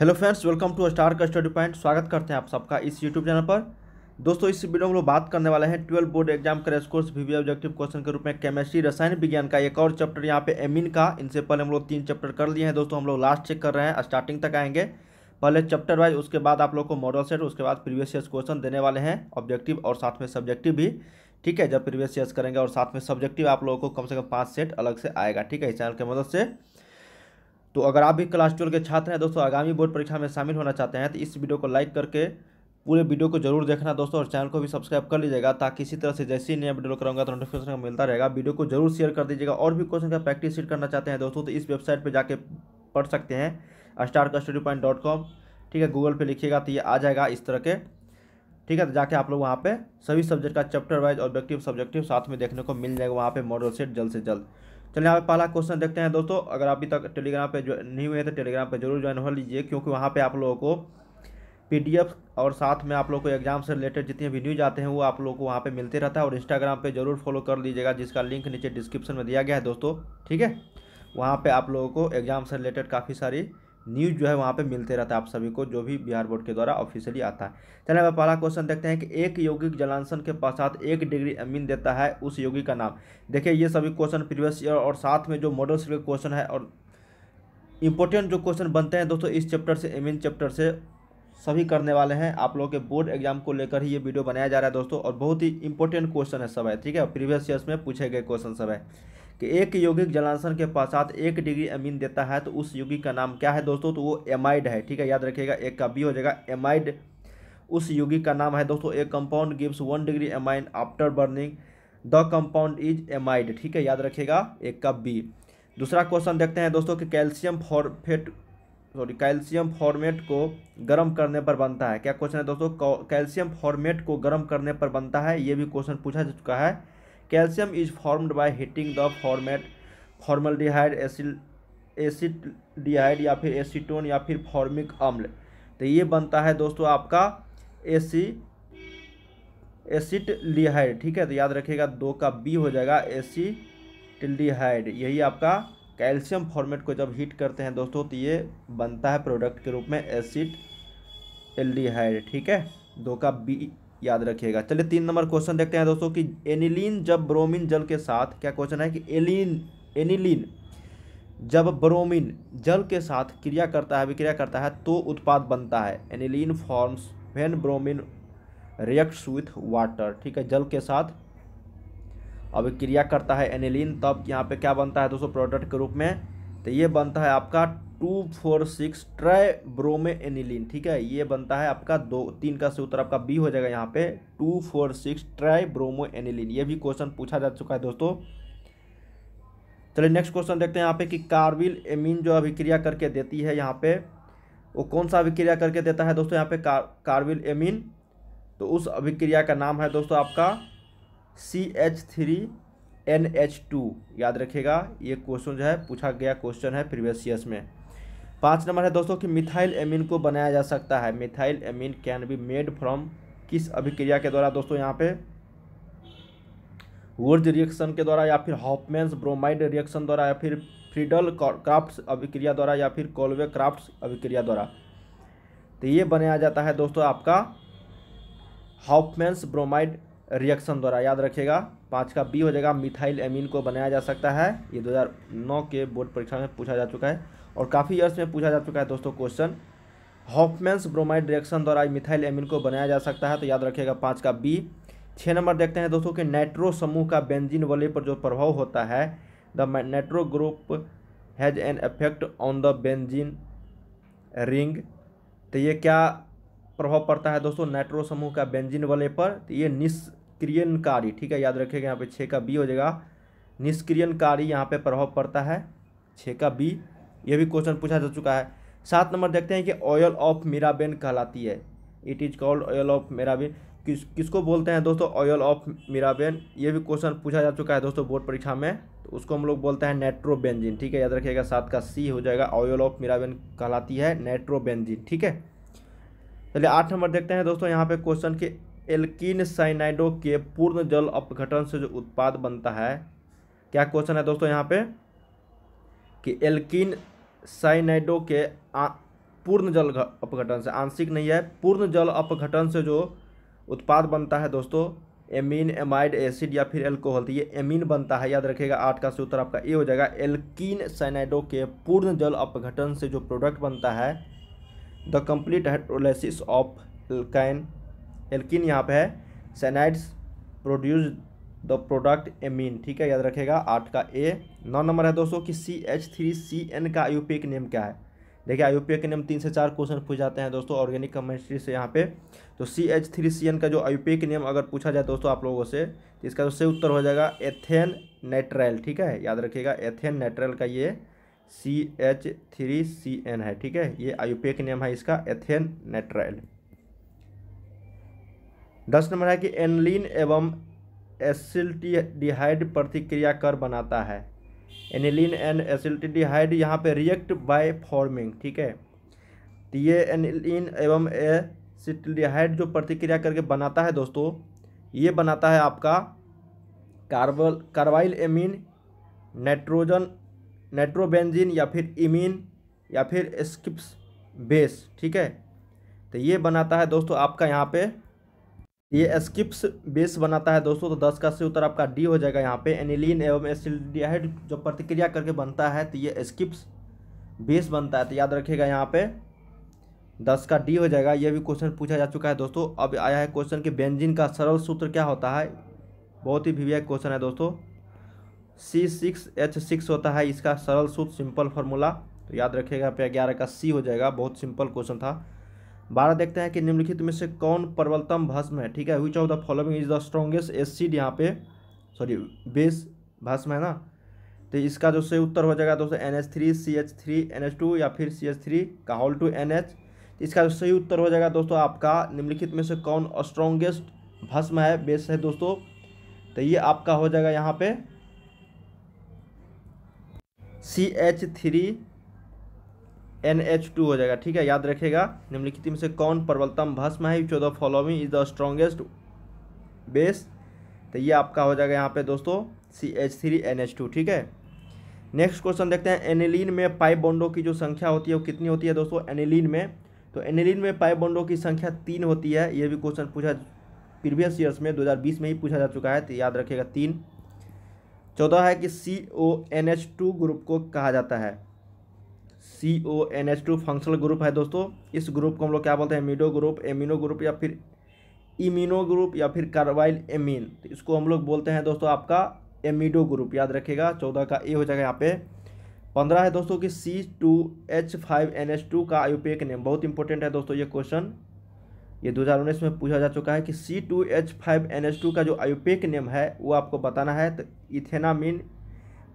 hello friends welcome to star का study point स्वागत करते हैं आप सबका इस यूट्यूब चैनल पर दोस्तों इस वीडियो में लोग बात करने वाले हैं ट्वेल्व बोर्ड एग्जाम का कोर्स वी ऑब्जेक्टिव क्वेश्चन के रूप में केमिस्ट्री रसायन विज्ञान का एक और चैप्टर यहाँ पे एमिन का इनसे पहले हम लोग तीन चैप्टर कर लिए हैं दोस्तों हम लोग लास्ट चेक कर रहे हैं स्टार्टिंग तक आएंगे पहले चैप्टर वाइज उसके बाद आप लोग को मॉडल सेट उसके बाद प्रीवियस ईयर क्वेश्चन देने वाले हैं ऑब्जेक्टिव और साथ में सब्जेक्टिव भी ठीक है जब प्रीवियस ईयर करेंगे और साथ में सब्जेक्टिव आप लोगों को कम से कम पाँच सेट अलग से आएगा ठीक है इस चैनल की मदद से तो अगर आप भी क्लास ट्वेल्व के छात्र हैं दोस्तों आगामी बोर्ड परीक्षा में शामिल होना चाहते हैं तो इस वीडियो को लाइक करके पूरे वीडियो को जरूर देखना दोस्तों और चैनल को भी सब्सक्राइब कर लीजिएगा ताकि इसी तरह से जैसे ही नया वीडियो कराऊंगा तो नोटिफिकेशन मिलता रहेगा वीडियो को जरूर शेयर कर दीजिएगा और भी क्वेश्चन का प्रैक्टिस सीट करना चाहते हैं दोस्तों तो इस वेबसाइट पर जाके पढ़ सकते हैं star study point dot com ठीक है गूगल पर लिखिएगा तो ये आ जाएगा इस तरह के ठीक है तो जाके आप लोग वहाँ पर सभी सब्जेक्ट का चैप्टर वाइज ऑब्जेक्टिव सब्जेक्टिव साथ में देखने को मिल जाएगा वहाँ पर मॉडल सेट जल्द से जल्द चलिए यहाँ पे पहला क्वेश्चन देखते हैं दोस्तों अगर अभी तक टेलीग्राम पे जो नहीं हुए तो टेलीग्राम पे जरूर ज्वाइन हो लीजिए क्योंकि वहाँ पे आप लोगों को पीडीएफ और साथ में आप लोग को एग्जाम से रिलेटेड जितने भी न्यूज आते हैं वो आप लोग को वहाँ पे मिलते रहता है और इंस्टाग्राम पर जरूर फॉलो कर लीजिएगा जिसका लिंक नीचे डिस्क्रिप्शन में दिया गया है दोस्तों ठीक है वहाँ पर आप लोगों को एग्जाम से रिलेटेड काफ़ी सारी न्यूज़ जो है वहाँ पे मिलते रहता है आप सभी को जो भी बिहार बोर्ड के द्वारा ऑफिशियली आता है चलिए अब पहला क्वेश्चन देखते हैं कि एक यौगिक जलांशन के पश्चात एक डिग्री अमीन देता है उस यौगिक का नाम देखिए ये सभी क्वेश्चन प्रीवियस ईयर और साथ में जो मॉडल के क्वेश्चन है और इंपॉर्टेंट जो क्वेश्चन बनते हैं दोस्तों इस चैप्टर से एमिन चैप्टर से सभी करने वाले हैं आप लोगों के बोर्ड एग्जाम को लेकर ही ये वीडियो बनाया जा रहा है दोस्तों और बहुत ही इंपॉर्टेंट क्वेश्चन है सब है ठीक है प्रीवियस ईयर्स में पूछे गए क्वेश्चन सब है कि एक यौगिक जलांशन के पश्चात एक डिग्री अमीन देता है तो उस यौगिक का नाम क्या है दोस्तों तो वो एमाइड है ठीक है याद रखिएगा एक का बी हो जाएगा एमाइड उस यौगिक का नाम है दोस्तों एक compound gives one degree amine after burning the compound is amide ठीक है याद रखिएगा एक का बी दूसरा क्वेश्चन देखते हैं दोस्तों कि कैल्शियम फॉरफेट सॉरी कैल्शियम फॉर्मेट को गर्म करने पर बनता है क्या क्वेश्चन है दोस्तों कैल्शियम फॉर्मेट को गर्म करने पर बनता है ये भी क्वेश्चन पूछा जा चुका है calcium heating the formate formaldehyde acyl formaldehyde डिहाइड या फिर एसीटोन या फिर फॉर्मिक अम्ल तो ये बनता है दोस्तों आपका एसी एसिटलिहाइड ठीक है तो याद रखिएगा दो का बी हो जाएगा एसी एसिटलिहाइड यही आपका कैल्शियम फॉर्मेट को जब हीट करते हैं दोस्तों तो ये बनता है प्रोडक्ट के रूप में एसिड एल्डिहाइड ठीक है दो का बी याद रखिएगा चलिए तीन नंबर क्वेश्चन देखते हैं दोस्तों कि एनिलीन जब ब्रोमीन जल के साथ क्या क्वेश्चन है कि एलिन एनिलीन जब ब्रोमीन जल के साथ क्रिया करता है विक्रिया करता है तो उत्पाद बनता है aniline forms when bromine reacts with water ठीक है जल के साथ अब क्रिया करता है एनिलीन तब यहाँ पे क्या बनता है दोस्तों प्रोडक्ट के रूप में तो ये बनता है आपका two four six tri bromo aniline ठीक है ये बनता है आपका दो तीन का से उत्तर आपका बी हो जाएगा यहाँ पे two four six tri bromo aniline ये भी क्वेश्चन पूछा जा चुका है दोस्तों चलिए नेक्स्ट क्वेश्चन देखते हैं यहाँ पे कि कार्बिल एमिन जो अभिक्रिया करके देती है यहाँ पे वो कौन सा अभिक्रिया करके देता है दोस्तों यहाँ पे कार, कार्बिल एमिन तो उस अभिक्रिया का नाम है दोस्तों आपका C H three N H two याद रखेगा ये क्वेश्चन जो है पूछा गया क्वेश्चन है प्रीवियस ईयर्स में पांच नंबर है दोस्तों कि मिथाइल एमिन को बनाया जा सकता है methyl amine can be made from किस अभिक्रिया के द्वारा दोस्तों यहाँ पे वर्ज रिएक्शन के द्वारा या फिर हॉपमेंस ब्रोमाइड रिएक्शन द्वारा या फिर फ्रीडल क्राफ्ट अभिक्रिया द्वारा या फिर कोलवे क्राफ्ट अभिक्रिया द्वारा तो ये बनाया जाता है दोस्तों आपका हॉपमेंस ब्रोमाइड रिएक्शन द्वारा याद रखिएगा पाँच का बी हो जाएगा मिथाइल एमिन को बनाया जा सकता है ये 2009 के बोर्ड परीक्षा में पूछा जा चुका है और काफ़ी ईयर्स में पूछा जा चुका है दोस्तों क्वेश्चन हॉफमेंस ब्रोमाइड रिएक्शन द्वारा मिथाइल एमिन को बनाया जा सकता है तो याद रखिएगा पाँच का बी छः नंबर देखते हैं दोस्तों कि नाइट्रो समूह का बेंजीन वाले पर जो प्रभाव होता है the nitro group has an effect on the benzene ring तो ये क्या प्रभाव पड़ता है दोस्तों नाइट्रो समूह का बेंजीन वाले पर तो ये निष्क्रियनकारी ठीक है याद रखिएगा यहाँ पे छः का बी हो जाएगा निष्क्रियनकारी यहाँ पे प्रभाव पड़ता है छः का बी यह भी क्वेश्चन पूछा जा चुका है सात नंबर देखते हैं कि ऑयल ऑफ मीराबेन कहलाती है it is called oil of mirbane किस किसको बोलते हैं दोस्तों ऑयल ऑफ मीराबेन ये भी क्वेश्चन पूछा जा चुका है दोस्तों बोर्ड परीक्षा में तो उसको हम लोग बोलते हैं नेट्रोबेंजिन ठीक है याद रखिएगा सात का सी हो जाएगा ऑयल ऑफ मीराबेन कहलाती है नेट्रोबेंजिन ठीक है चलिए आठ नंबर देखते हैं दोस्तों यहाँ पे क्वेश्चन कि एल्किन साइनाइडो के पूर्ण जल अपघटन से जो उत्पाद बनता है क्या क्वेश्चन है दोस्तों यहाँ पे कि एल्किन साइनाइडो के आ, पूर्ण जल अपघटन से आंशिक नहीं है पूर्ण जल अपघटन से जो उत्पाद बनता है दोस्तों एमीन एमाइड एसिड या फिर एल्कोहल तो ये एमीन बनता है याद रखिएगा आठ का से उत्तर आपका ए हो जाएगा एल्कीन साइनाइडो के पूर्ण जल अपघटन से जो प्रोडक्ट बनता है the complete hydrolysis of alkyne alkene यहाँ पे है cyanides produce the product amine ठीक है याद रखेगा आठ का ए नौ नंबर है दोस्तों कि C H three C N का आई के नेम क्या है देखिए आई के नेम तीन से चार क्वेश्चन पूछ जाते हैं दोस्तों ऑर्गेनिक केमिस्ट्री से यहाँ पे तो C H three C N का जो आई के नेम अगर पूछा जाए दोस्तों आप लोगों से तो इसका जो तो सही उत्तर हो जाएगा एथेन नेट्रैल ठीक है याद रखिएगा एथेन नेट्रैल का ये C H three C N है ठीक है ये आयुपेक के नेम है इसका एथेन नेट्रैल दस नंबर है कि एनलिन एवं एसिल्टिडिहाइड प्रतिक्रिया कर बनाता है एनिलीन एंड एसिल्टिडिहाइड यहाँ पे रिएक्ट बाय फॉर्मिंग ठीक है तो ये एनिलीन एवं एसिल्टिडिहाइड जो प्रतिक्रिया करके बनाता है दोस्तों ये बनाता है आपका कार्बल कार्बाइल एमीन नाइट्रोजन नाइट्रोबेंजीन या फिर इमीन या फिर स्किप्स बेस ठीक है तो ये बनाता है दोस्तों आपका यहाँ पे ये स्किप्स बेस बनाता है दोस्तों तो दस का से उत्तर आपका डी हो जाएगा यहाँ पे एनिलीन एवं एसिडिहाइड जो प्रतिक्रिया करके बनता है तो ये स्किप्स बेस बनता है तो याद रखिएगा यहाँ पे दस का डी हो जाएगा ये भी क्वेश्चन पूछा जा चुका है दोस्तों अब आया है क्वेश्चन कि बेंजिन का सरल सूत्र क्या होता है बहुत ही वीवीआई क्वेश्चन है दोस्तों सी सिक्स एच सिक्स होता है इसका सरल सूत्र सिंपल फार्मूला तो याद रखिएगा पे ग्यारह का सी हो जाएगा बहुत सिंपल क्वेश्चन था बारह देखते हैं कि निम्नलिखित में से कौन प्रबलतम भस्म है ठीक है which of the following is the strongest acid यहाँ पे सॉरी बेस भस्म है ना तो इसका जो से उत्तर हो जाएगा दोस्तों N H three C H three N H two या फिर सी एच थ्री का हॉल टू एन एच इसका जो सही उत्तर हो जाएगा दोस्तों आपका निम्नलिखित में से कौन स्ट्रॉन्गेस्ट भस्म है बेस है दोस्तों तो ये आपका हो जाएगा यहाँ पे C H three N H two हो जाएगा ठीक है याद रखेगा निम्नलिखित में से कौन प्रबलतम भस्म है चौदह following is the strongest base तो ये आपका हो जाएगा यहाँ पे दोस्तों C H three N H two ठीक है नेक्स्ट क्वेश्चन देखते हैं एनिलीन में पाइप बॉन्डों की जो संख्या होती है वो कितनी होती है दोस्तों एनिलीन में तो एनिलीन में पाइप बॉन्डों की संख्या तीन होती है ये भी क्वेश्चन पूछा प्रीवियस ईयर्स में 2020 में ही पूछा जा चुका है तो याद रखिएगा तीन चौदह है कि C O N H two group को कहा जाता है C O N H two functional group है दोस्तों इस ग्रुप को हम लोग क्या बोलते हैं एमिडो ग्रुप एमिनो ग्रुप या फिर इमिनो ग्रुप या फिर कार्बाइल एमीन तो इसको हम लोग बोलते हैं दोस्तों आपका एमिडो ग्रुप याद रखेगा चौदह का ए हो जाएगा यहाँ पे पंद्रह है दोस्तों कि C two H five N H two का आयुपेक नेम बहुत इंपॉर्टेंट है दोस्तों ये क्वेश्चन ये दो हज़ार उन्नीस में पूछा जा चुका है कि C two H five N H two का जो आयुपेक नेम है वो आपको बताना है तो इथेनामिन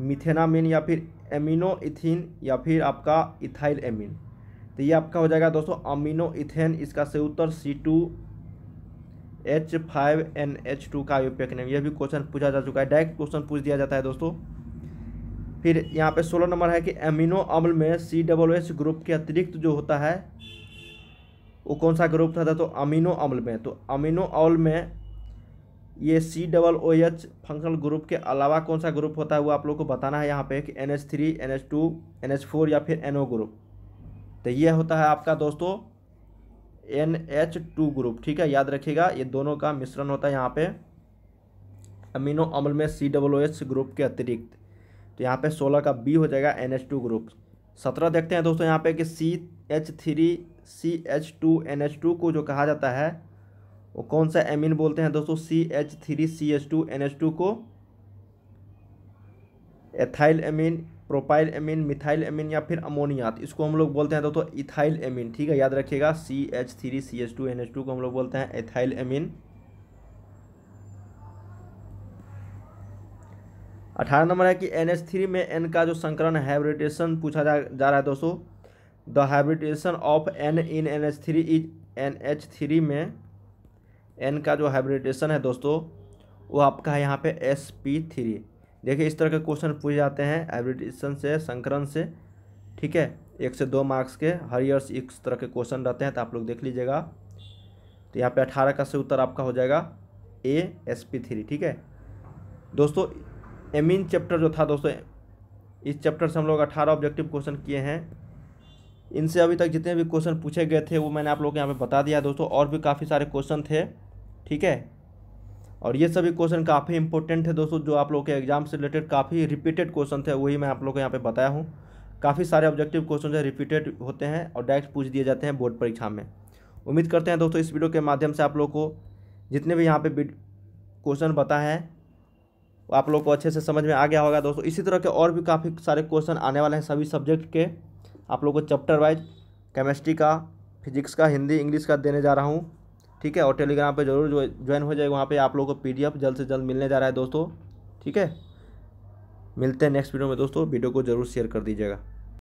मिथेनामिन या फिर एमिनो इथिन या फिर आपका इथाइल एमिन तो ये आपका हो जाएगा दोस्तों अमीनो इथेन इसका सही उत्तर C two H five N H two का यूपीएक नेम यह भी क्वेश्चन पूछा जा चुका है डायरेक्ट क्वेश्चन पूछ दिया जाता है दोस्तों फिर यहाँ पे सोलह नंबर है कि अमीनो अम्ल में सी डबल एच ग्रुप के अतिरिक्त जो होता है वो कौन सा ग्रुप था, था तो अमीनो अम्ल में तो अमीनो अम्ल में ये C double O H functional group के अलावा कौन सा ग्रुप होता है वो आप लोग को बताना है यहाँ पे कि N H three N H two N H four या फिर एन ओ ग्रुप तो ये होता है आपका दोस्तों एन एच टू ग्रुप ठीक है याद रखिएगा ये दोनों का मिश्रण होता है यहाँ पे अमीनो अम्ल में C double O H group के अतिरिक्त तो यहाँ पे सोलह का बी हो जाएगा एन एच टू ग्रुप सत्रह देखते हैं दोस्तों यहाँ पे कि C H three C H two N H two को जो कहा जाता है वो कौन सा एमिन बोलते हैं दोस्तों C H three C H two N H two को ethyl amine propyl amine methyl amine या फिर अमोनिया इसको हम लोग बोलते हैं दोस्तों इथाइल एमिन ठीक है याद रखिएगा C H three C H two N H two को हम लोग बोलते हैं एथाइल एमिन अठारह नंबर है कि एन एच थ्री में एन का जो संकरण हाइब्रिडेशन पूछा जा जा रहा है दोस्तों the hybridisation of N in N H three is N H three में एन का जो हाइब्रिडेशन है दोस्तों वो आपका है यहाँ पे एस पी थ्री देखिए इस तरह के क्वेश्चन पूछे जाते हैं हाइब्रिडेशन से संकरण से ठीक है एक से दो मार्क्स के हर ईयर्स इस तरह के क्वेश्चन रहते हैं तो आप लोग देख लीजिएगा तो यहाँ पे अठारह का से उत्तर आपका हो जाएगा ए एस पी थ्री ठीक है दोस्तों एमिन चैप्टर जो था दोस्तों इस चैप्टर से हम लोग अठारह ऑब्जेक्टिव क्वेश्चन किए हैं इनसे अभी तक जितने भी क्वेश्चन पूछे गए थे वो मैंने आप लोग को यहाँ पे बता दिया दोस्तों और भी काफ़ी सारे क्वेश्चन थे ठीक है और ये सभी क्वेश्चन काफ़ी इंपॉर्टेंट है दोस्तों जो आप लोग के एग्जाम से रिलेटेड काफ़ी रिपीटेड क्वेश्चन थे वही मैं आप लोग को यहाँ पे बताया हूँ काफ़ी सारे ऑब्जेक्टिव क्वेश्चन जो रिपीटेड होते हैं और डायरेक्ट पूछ दिए जाते हैं बोर्ड परीक्षा में उम्मीद करते हैं दोस्तों इस वीडियो के माध्यम से आप लोग को जितने भी यहाँ पर क्वेश्चन बताए हैं वो आप लोग को अच्छे से समझ में आ गया होगा दोस्तों इसी तरह के और भी काफ़ी सारे क्वेश्चन आने वाले हैं सभी सब्जेक्ट के आप लोग को चैप्टर वाइज केमिस्ट्री का फिजिक्स का हिंदी इंग्लिश का देने जा रहा हूँ ठीक है और टेलीग्राम पर जरूर ज्वाइन हो जाएगा वहाँ पर आप लोगों को पी जल्द से जल्द मिलने जा रहा है दोस्तों ठीक है मिलते हैं नेक्स्ट वीडियो में दोस्तों वीडियो को जरूर शेयर कर दीजिएगा